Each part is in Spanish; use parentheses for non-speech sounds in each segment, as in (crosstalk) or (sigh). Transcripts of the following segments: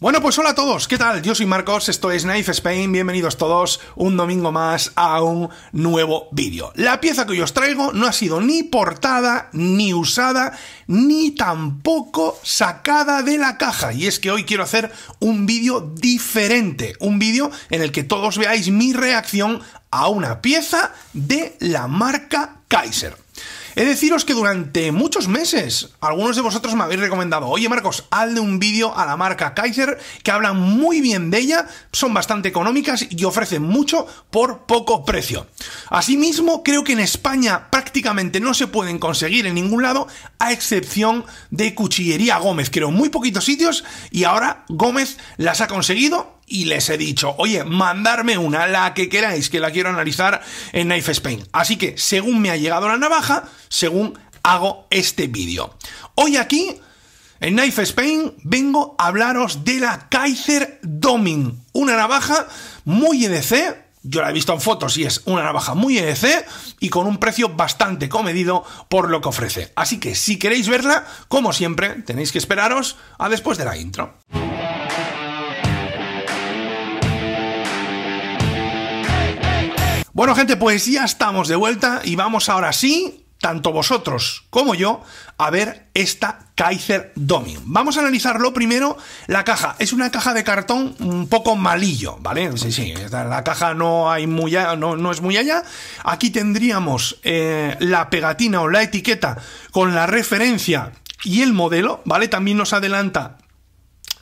Bueno, pues hola a todos, ¿qué tal? Yo soy Marcos, esto es Knife Spain, bienvenidos todos un domingo más a un nuevo vídeo. La pieza que yo os traigo no ha sido ni portada, ni usada, ni tampoco sacada de la caja. Y es que hoy quiero hacer un vídeo diferente, un vídeo en el que todos veáis mi reacción a una pieza de la marca Kaiser. He de deciros que durante muchos meses algunos de vosotros me habéis recomendado, oye Marcos, hazle un vídeo a la marca Kaiser que hablan muy bien de ella, son bastante económicas y ofrecen mucho por poco precio. Asimismo, creo que en España prácticamente no se pueden conseguir en ningún lado, a excepción de Cuchillería Gómez, creo, muy poquitos sitios y ahora Gómez las ha conseguido y les he dicho, oye, mandarme una, la que queráis, que la quiero analizar en Knife Spain. Así que, según me ha llegado la navaja, según hago este vídeo. Hoy aquí, en Knife Spain, vengo a hablaros de la Kaiser Doming una navaja muy EDC, yo la he visto en fotos y es una navaja muy EDC y con un precio bastante comedido por lo que ofrece. Así que si queréis verla, como siempre, tenéis que esperaros a después de la intro. Bueno, gente, pues ya estamos de vuelta y vamos ahora sí, tanto vosotros como yo, a ver esta Kaiser Domium. Vamos a analizarlo primero la caja. Es una caja de cartón un poco malillo, ¿vale? Sí, sí, la caja no, hay muy, no, no es muy allá. Aquí tendríamos eh, la pegatina o la etiqueta con la referencia y el modelo, ¿vale? También nos adelanta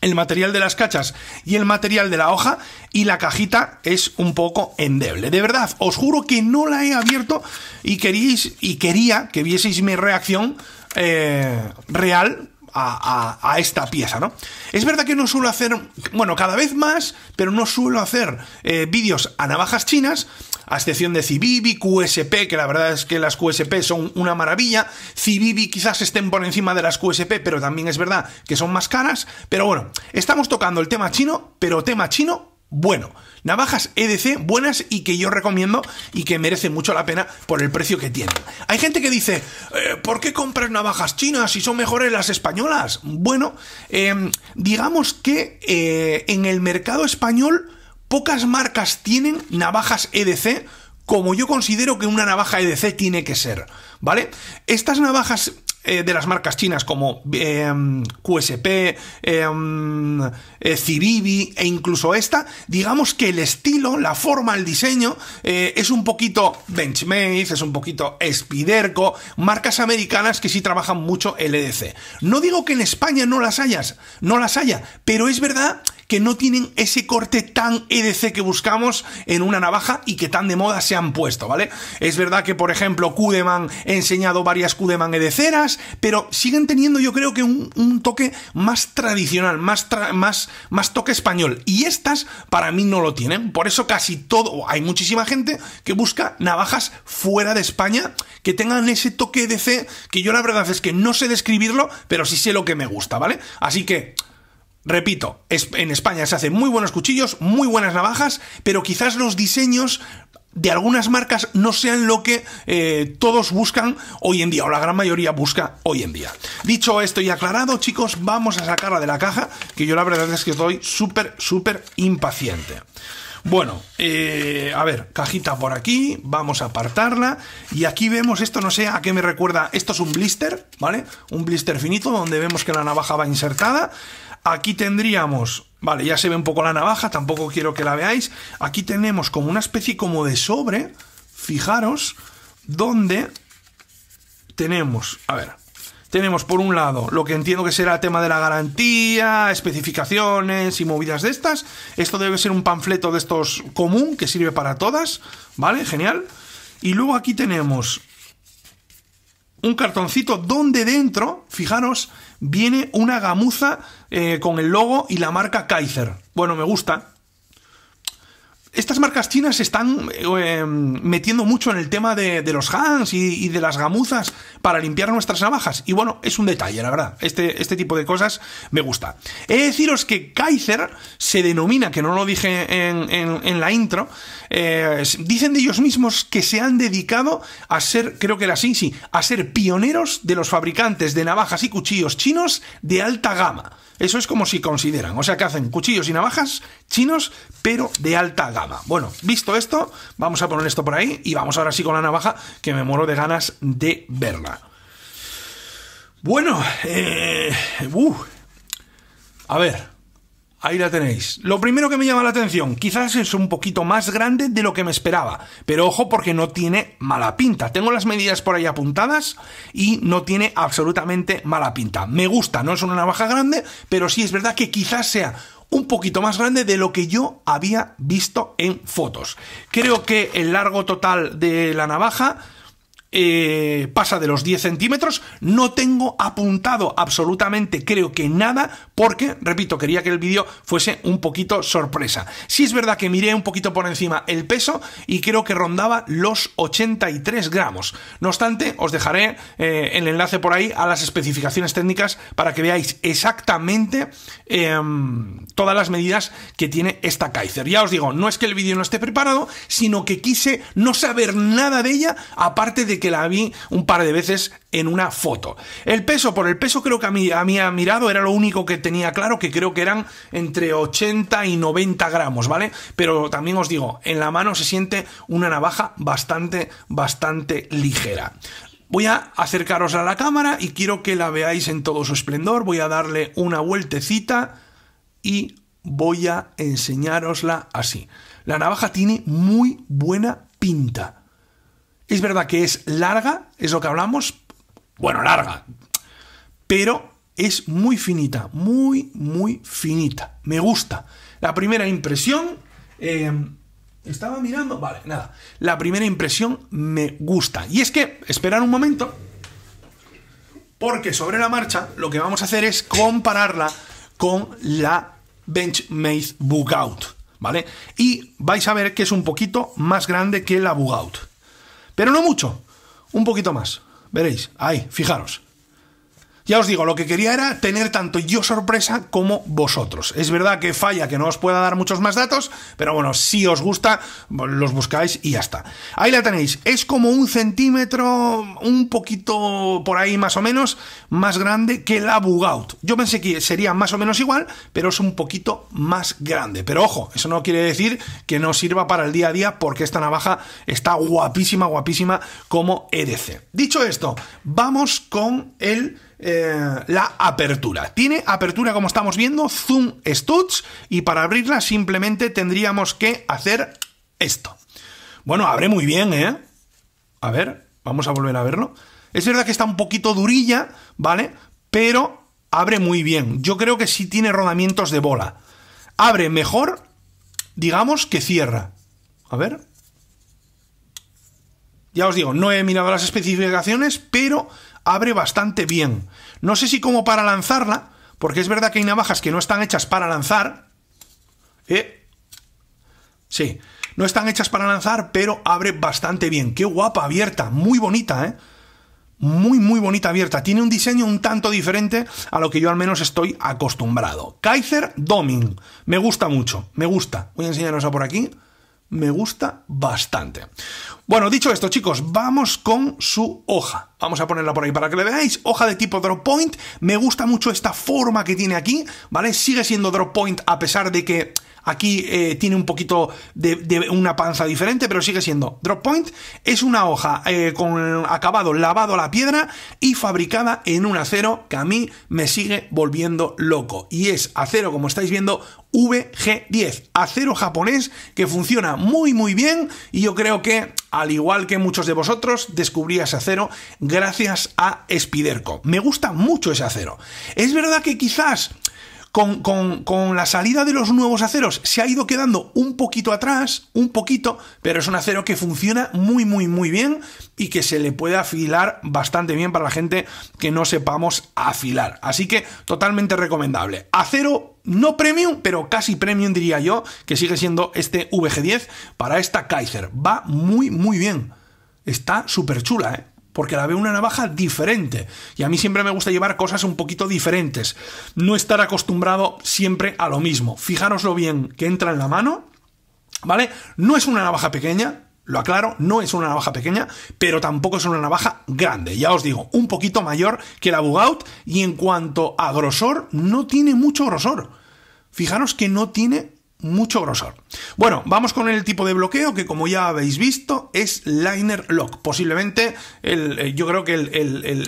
el material de las cachas y el material de la hoja y la cajita es un poco endeble. De verdad, os juro que no la he abierto y queríais. y quería que vieseis mi reacción eh, real a, esta pieza, ¿no? Es verdad que no suelo hacer, bueno, cada vez más, pero no suelo hacer eh, vídeos a navajas chinas, a excepción de Civivi, QSP, que la verdad es que las QSP son una maravilla. Civivi quizás estén por encima de las QSP, pero también es verdad que son más caras. Pero bueno, estamos tocando el tema chino, pero tema chino bueno. Navajas EDC buenas y que yo recomiendo y que merece mucho la pena por el precio que tienen. Hay gente que dice, eh, ¿por qué compras navajas chinas si son mejores las españolas? Bueno, eh, digamos que eh, en el mercado español pocas marcas tienen navajas EDC como yo considero que una navaja EDC tiene que ser, ¿vale? Estas navajas eh, de las marcas chinas como em, QSP, em, eh, e incluso esta, digamos que el estilo, la forma, el diseño eh, es un poquito Benchmade, es un poquito Spiderco, marcas americanas que sí trabajan mucho LDC. No digo que en España no las hayas, no las haya, pero es verdad que no tienen ese corte tan EDC que buscamos en una navaja y que tan de moda se han puesto, ¿vale? Es verdad que, por ejemplo, Kudeman he enseñado varias Kudeman EDCeras, pero siguen teniendo yo creo que un, toque más tradicional, más, más, más toque español. Y estas para mí no lo tienen. Por eso casi todo, hay muchísima gente que busca navajas fuera de España que tengan ese toque EDC que yo la verdad es que no sé describirlo, pero sí sé lo que me gusta, ¿vale? Así que Repito, en España se hacen muy buenos cuchillos, muy buenas navajas, pero quizás los diseños de algunas marcas no sean lo que eh, todos buscan hoy en día, o la gran mayoría busca hoy en día. Dicho esto y aclarado, chicos, vamos a sacarla de la caja, que yo la verdad es que estoy súper, súper impaciente. Bueno, eh, a ver, cajita por aquí, vamos a apartarla. Y aquí vemos, esto no sé a qué me recuerda, esto es un blister, ¿vale? Un blister finito donde vemos que la navaja va insertada. Aquí tendríamos, vale, ya se ve un poco la navaja, tampoco quiero que la veáis. Aquí tenemos como una especie como de sobre, fijaros, donde tenemos, a ver, tenemos por un lado lo que entiendo que será el tema de la garantía, especificaciones y movidas de estas. Esto debe ser un panfleto de estos común que sirve para todas, ¿vale? Genial. Y luego aquí tenemos un cartoncito donde dentro, fijaros, viene una gamuza eh, con el logo y la marca Kaiser. Bueno, me gusta, estas marcas chinas se están eh, metiendo mucho en el tema de, los hands y, de las gamuzas para limpiar nuestras navajas. Y bueno, es un detalle, la verdad. Este, este tipo de cosas me gusta. He de deciros que Kaiser se denomina, que no lo dije en, la intro, eh, dicen de ellos mismos que se han dedicado a ser, creo que era así, sí, a ser pioneros de los fabricantes de navajas y cuchillos chinos de alta gama. Eso es como si consideran, o sea que hacen cuchillos y navajas chinos, pero de alta gama. Bueno, visto esto, vamos a poner esto por ahí y vamos ahora sí con la navaja, que me muero de ganas de verla. Bueno, eh, uh, a ver, Ahí la tenéis. Lo primero que me llama la atención, quizás es un poquito más grande de lo que me esperaba, pero ojo porque no tiene mala pinta. Tengo las medidas por ahí apuntadas y no tiene absolutamente mala pinta. Me gusta, no es una navaja grande, pero sí es verdad que quizás sea un poquito más grande de lo que yo había visto en fotos. Creo que el largo total de la navaja eh, pasa de los 10 centímetros. No tengo apuntado absolutamente, creo que nada, porque, repito, quería que el vídeo fuese un poquito sorpresa. Sí es verdad que miré un poquito por encima el peso y creo que rondaba los 83 gramos. No obstante, os dejaré eh, el enlace por ahí a las especificaciones técnicas para que veáis exactamente em, todas las medidas que tiene esta Kaiser. Ya os digo, no es que el vídeo no esté preparado, sino que quise no saber nada de ella, aparte de que la vi un par de veces en una foto. El peso, por el peso creo que a mí, a mí ha mirado, era lo único que tenía claro que creo que eran entre 80 y 90 gramos, ¿vale? Pero también os digo, en la mano se siente una navaja bastante, bastante ligera. Voy a acercaros a la cámara y quiero que la veáis en todo su esplendor. Voy a darle una vueltecita y voy a enseñarosla así. La navaja tiene muy buena pinta. Es verdad que es larga, es lo que hablamos. Bueno, larga. Pero es muy finita, muy, muy finita. Me gusta. La primera impresión... Em, estaba mirando... Vale, nada. La primera impresión me gusta. Y es que, esperad un momento, porque sobre la marcha lo que vamos a hacer es compararla con la Benchmade Bugout. ¿vale? Y vais a ver que es un poquito más grande que la Bugout. Pero no mucho, un poquito más. Veréis, ahí, fijaros. Ya os digo, lo que quería era tener tanto yo sorpresa como vosotros. Es verdad que falla que no os pueda dar muchos más datos, pero bueno, si os gusta, los buscáis y ya está. Ahí la tenéis, es como un centímetro, un poquito por ahí más o menos, más grande que la Bugout. Yo pensé que sería más o menos igual, pero es un poquito más grande. Pero ojo, eso no quiere decir que no sirva para el día a día porque esta navaja está guapísima, guapísima como EDC. Dicho esto, vamos con el eh, la apertura. Tiene apertura, como estamos viendo, Zoom Studs, y para abrirla simplemente tendríamos que hacer esto. Bueno, abre muy bien, ¿eh? A ver, vamos a volver a verlo. Es verdad que está un poquito durilla, ¿vale? Pero abre muy bien. Yo creo que sí tiene rodamientos de bola. Abre mejor, digamos, que cierra. A ver. Ya os digo, no he mirado las especificaciones, pero abre bastante bien. No sé si como para lanzarla, porque es verdad que hay navajas que no están hechas para lanzar. ¿Eh? Sí, no están hechas para lanzar, pero abre bastante bien. Qué guapa abierta, muy bonita, ¿eh? Muy, muy bonita abierta. Tiene un diseño un tanto diferente a lo que yo al menos estoy acostumbrado. Kaiser Doming. Me gusta mucho, me gusta. Voy a enseñaros a por aquí me gusta bastante. Bueno, dicho esto, chicos, vamos con su hoja. Vamos a ponerla por ahí para que le veáis. Hoja de tipo drop point. Me gusta mucho esta forma que tiene aquí, ¿vale? Sigue siendo drop point a pesar de que aquí eh, tiene un poquito de, una panza diferente, pero sigue siendo drop point. Es una hoja eh, con acabado lavado a la piedra y fabricada en un acero que a mí me sigue volviendo loco. Y es acero, como estáis viendo, VG10, acero japonés que funciona muy muy bien y yo creo que al igual que muchos de vosotros, descubrí ese acero gracias a Spiderco. Me gusta mucho ese acero. Es verdad que quizás con, con, la salida de los nuevos aceros se ha ido quedando un poquito atrás, un poquito, pero es un acero que funciona muy, muy, muy bien y que se le puede afilar bastante bien para la gente que no sepamos afilar. Así que totalmente recomendable. Acero no premium, pero casi premium diría yo, que sigue siendo este VG10 para esta Kaiser. Va muy, muy bien. Está súper chula, ¿eh? porque la veo una navaja diferente. Y a mí siempre me gusta llevar cosas un poquito diferentes. No estar acostumbrado siempre a lo mismo. Fijaros lo bien que entra en la mano, ¿vale? No es una navaja pequeña, lo aclaro, no es una navaja pequeña, pero tampoco es una navaja grande. Ya os digo, un poquito mayor que la Bugout y en cuanto a grosor, no tiene mucho grosor. Fijaros que no tiene mucho grosor. Bueno, vamos con el tipo de bloqueo que como ya habéis visto es Liner Lock. Posiblemente el, eh, yo creo que el,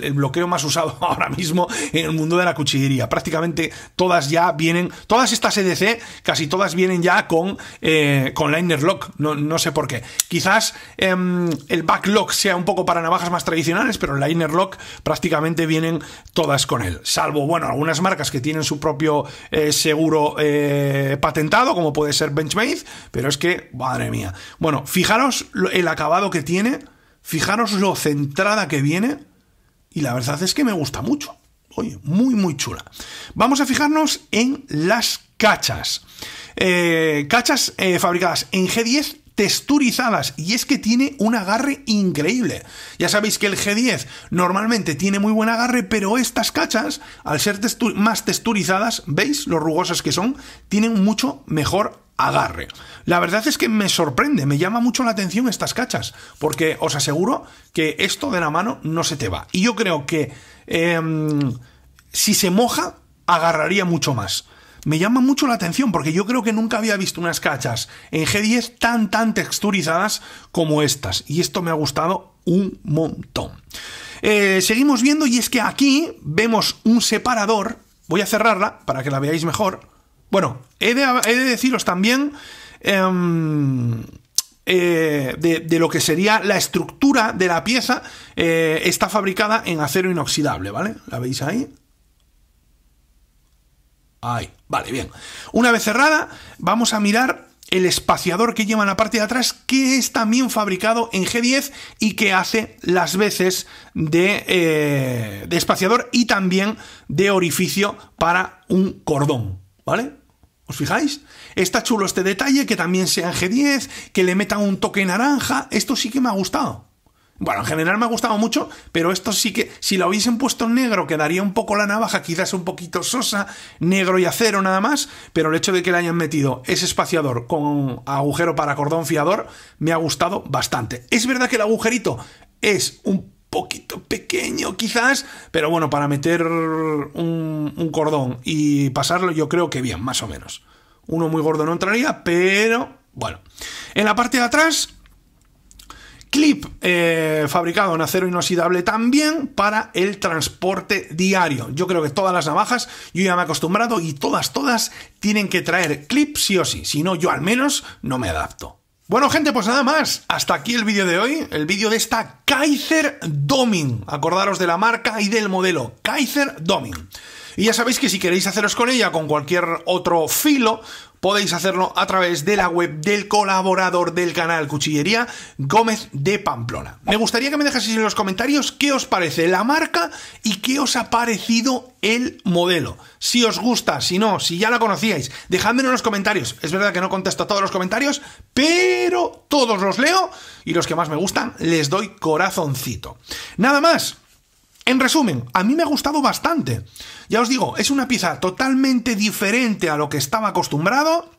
el, bloqueo más usado (laughs) ahora mismo en el mundo de la cuchillería. Prácticamente todas ya vienen, todas estas EDC casi todas vienen ya con, eh, con Liner Lock. No, sé por qué. Quizás em, ...el back lock... sea un poco para navajas más tradicionales, pero Liner Lock prácticamente vienen todas con él. Salvo, bueno, algunas marcas que tienen su propio eh, seguro patentado como puede ser Benchmade, pero es que, madre mía. Bueno, fijaros el acabado que tiene, fijaros lo centrada que viene, y la verdad es que me gusta mucho. Oye, muy, muy chula. Vamos a fijarnos en las cachas. Eh, cachas eh, fabricadas en G10 texturizadas y es que tiene un agarre increíble. Ya sabéis que el G10 normalmente tiene muy buen agarre, pero estas cachas, al ser más texturizadas, veis lo rugosas que son, tienen mucho mejor agarre. La verdad es que me sorprende, me llama mucho la atención estas cachas, porque os aseguro que esto de la mano no se te va. Y yo creo que em, si se moja, agarraría mucho más me llama mucho la atención porque yo creo que nunca había visto unas cachas en G10 tan tan texturizadas como estas y esto me ha gustado un montón. Eh, seguimos viendo y es que aquí vemos un separador, voy a cerrarla para que la veáis mejor. Bueno, he de, deciros también em, eh, de, lo que sería la estructura de la pieza, eh, está fabricada en acero inoxidable, ¿vale? La veis ahí, Ahí, vale, bien. Una vez cerrada, vamos a mirar el espaciador que lleva en la parte de atrás, que es también fabricado en G10 y que hace las veces de, eh, de espaciador y también de orificio para un cordón, ¿vale? ¿Os fijáis? Está chulo este detalle, que también sea en G10, que le metan un toque naranja, esto sí que me ha gustado. Bueno, en general me ha gustado mucho, pero esto sí que, si lo hubiesen puesto en negro, quedaría un poco la navaja, quizás un poquito sosa, negro y acero nada más, pero el hecho de que le hayan metido ese espaciador con agujero para cordón fiador me ha gustado bastante. Es verdad que el agujerito es un poquito pequeño quizás, pero bueno, para meter un, un cordón y pasarlo yo creo que bien, más o menos. Uno muy gordo no entraría, pero bueno. En la parte de atrás, Clip eh, fabricado en acero inoxidable también para el transporte diario. Yo creo que todas las navajas, yo ya me he acostumbrado y todas, todas tienen que traer clip sí o sí. Si no, yo al menos no me adapto. Bueno gente, pues nada más, hasta aquí el vídeo de hoy, el vídeo de esta Kaiser Doming. acordaros de la marca y del modelo, Kaiser Domin. Y ya sabéis que si queréis haceros con ella, con cualquier otro filo, podéis hacerlo a través de la web del colaborador del canal Cuchillería Gómez de Pamplona. Me gustaría que me dejaseis en los comentarios qué os parece la marca y qué os ha parecido el modelo. Si os gusta, si no, si ya la conocíais, dejadmelo en los comentarios. Es verdad que no contesto a todos los comentarios, pero todos los leo y los que más me gustan les doy corazoncito. Nada más. En resumen, a mí me ha gustado bastante. Ya os digo, es una pieza totalmente diferente a lo que estaba acostumbrado.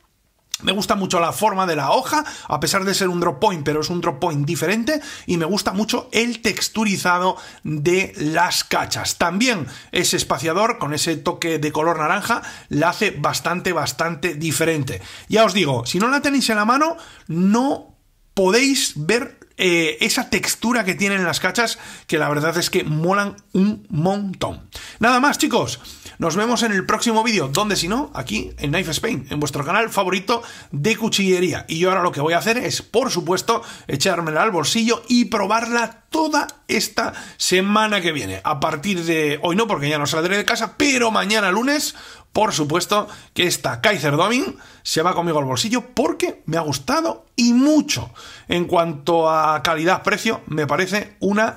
Me gusta mucho la forma de la hoja, a pesar de ser un drop point, pero es un drop point diferente. Y me gusta mucho el texturizado de las cachas. También ese espaciador con ese toque de color naranja la hace bastante, bastante diferente. Ya os digo, si no la tenéis en la mano, no podéis ver eh, esa textura que tienen las cachas, que la verdad es que molan un montón. Nada más, chicos. Nos vemos en el próximo vídeo, donde si no, aquí en Knife Spain, en vuestro canal favorito de cuchillería. Y yo ahora lo que voy a hacer es, por supuesto, echármela al bolsillo y probarla toda esta semana que viene. A partir de hoy no, porque ya no saldré de casa, pero mañana lunes, por supuesto, que esta Kaiser Domin se va conmigo al bolsillo porque me ha gustado y mucho. En cuanto a calidad-precio, me parece una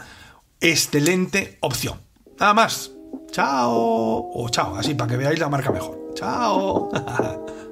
excelente opción. Nada más chao, o chao, así para que veáis la marca mejor. Chao. (laughs)